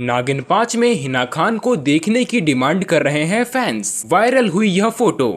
नागिन पांच में हिना खान को देखने की डिमांड कर रहे हैं फैंस वायरल हुई यह फोटो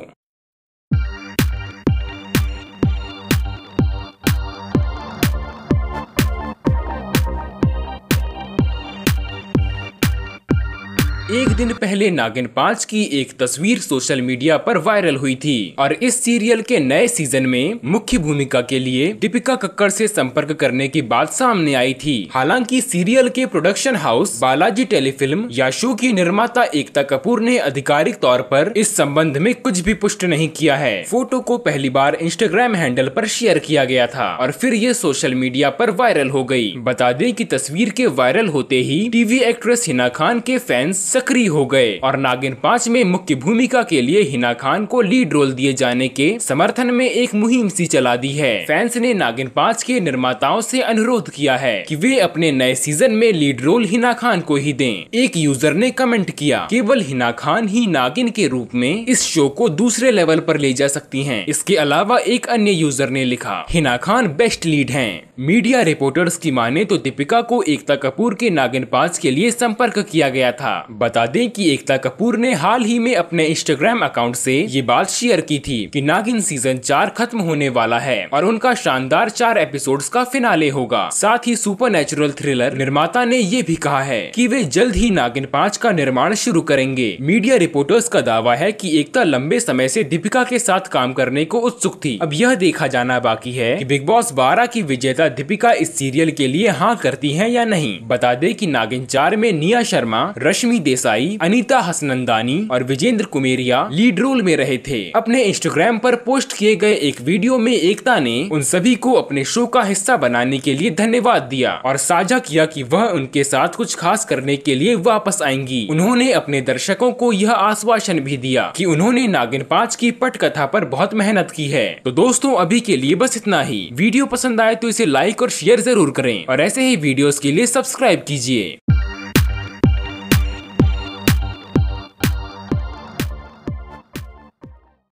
एक दिन पहले नागिन पांच की एक तस्वीर सोशल मीडिया पर वायरल हुई थी और इस सीरियल के नए सीजन में मुख्य भूमिका के लिए दीपिका कक्कड़ से संपर्क करने की बात सामने आई थी हालांकि सीरियल के प्रोडक्शन हाउस बालाजी टेलीफिल्म या शो की निर्माता एकता कपूर ने आधिकारिक तौर पर इस संबंध में कुछ भी पुष्ट नहीं किया है फोटो को पहली बार इंस्टाग्राम हैंडल पर शेयर किया गया था और फिर ये सोशल मीडिया पर वायरल हो गई बता दें कि तस्वीर के वायरल होते ही टीवी एक्ट्रेस हिना खान के फैंस सक्रिय हो गए और नागिन पांच में मुख्य भूमिका के लिए हिना खान को लीड रोल दिए जाने के समर्थन में एक मुहिम सी चला दी है फैंस ने नागिन पांच के निर्माताओं से अनुरोध किया है कि वे अपने नए सीजन में लीड रोल हिना खान को ही दें एक यूजर ने कमेंट किया केवल हिना खान ही नागिन के रूप में इस शो को दूसरे लेवल आरोप ले जा सकती है इसके अलावा एक अन्य यूजर ने लिखा हिना खान बेस्ट लीड है मीडिया रिपोर्टर्स की माने तो दीपिका को एकता कपूर के नागिन पांच के लिए संपर्क किया गया था बता दें कि एकता कपूर ने हाल ही में अपने इंस्टाग्राम अकाउंट से ये बात शेयर की थी कि नागिन सीजन चार खत्म होने वाला है और उनका शानदार चार एपिसोड का फिनाले होगा साथ ही सुपर थ्रिलर निर्माता ने ये भी कहा है की वे जल्द ही नागिन पाँच का निर्माण शुरू करेंगे मीडिया रिपोर्टर्स का दावा है की एकता लंबे समय ऐसी दीपिका के साथ काम करने को उत्सुक थी अब यह देखा जाना बाकी है की बिग बॉस बारह की विजेता दीपिका इस सीरियल के लिए हाँ करती है या नहीं बता दे की नागिन चार में निया शर्मा रश्मि दे देसाई अनीता हसनंदानी और विजेंद्र कुमेरिया लीड रोल में रहे थे अपने इंस्टाग्राम पर पोस्ट किए गए एक वीडियो में एकता ने उन सभी को अपने शो का हिस्सा बनाने के लिए धन्यवाद दिया और साझा किया कि वह उनके साथ कुछ खास करने के लिए वापस आएंगी उन्होंने अपने दर्शकों को यह आश्वासन भी दिया की उन्होंने नागिन पाँच की पटकथा आरोप बहुत मेहनत की है तो दोस्तों अभी के लिए बस इतना ही वीडियो पसंद आए तो इसे लाइक और शेयर जरूर करें और ऐसे ही वीडियोस के लिए सब्सक्राइब कीजिए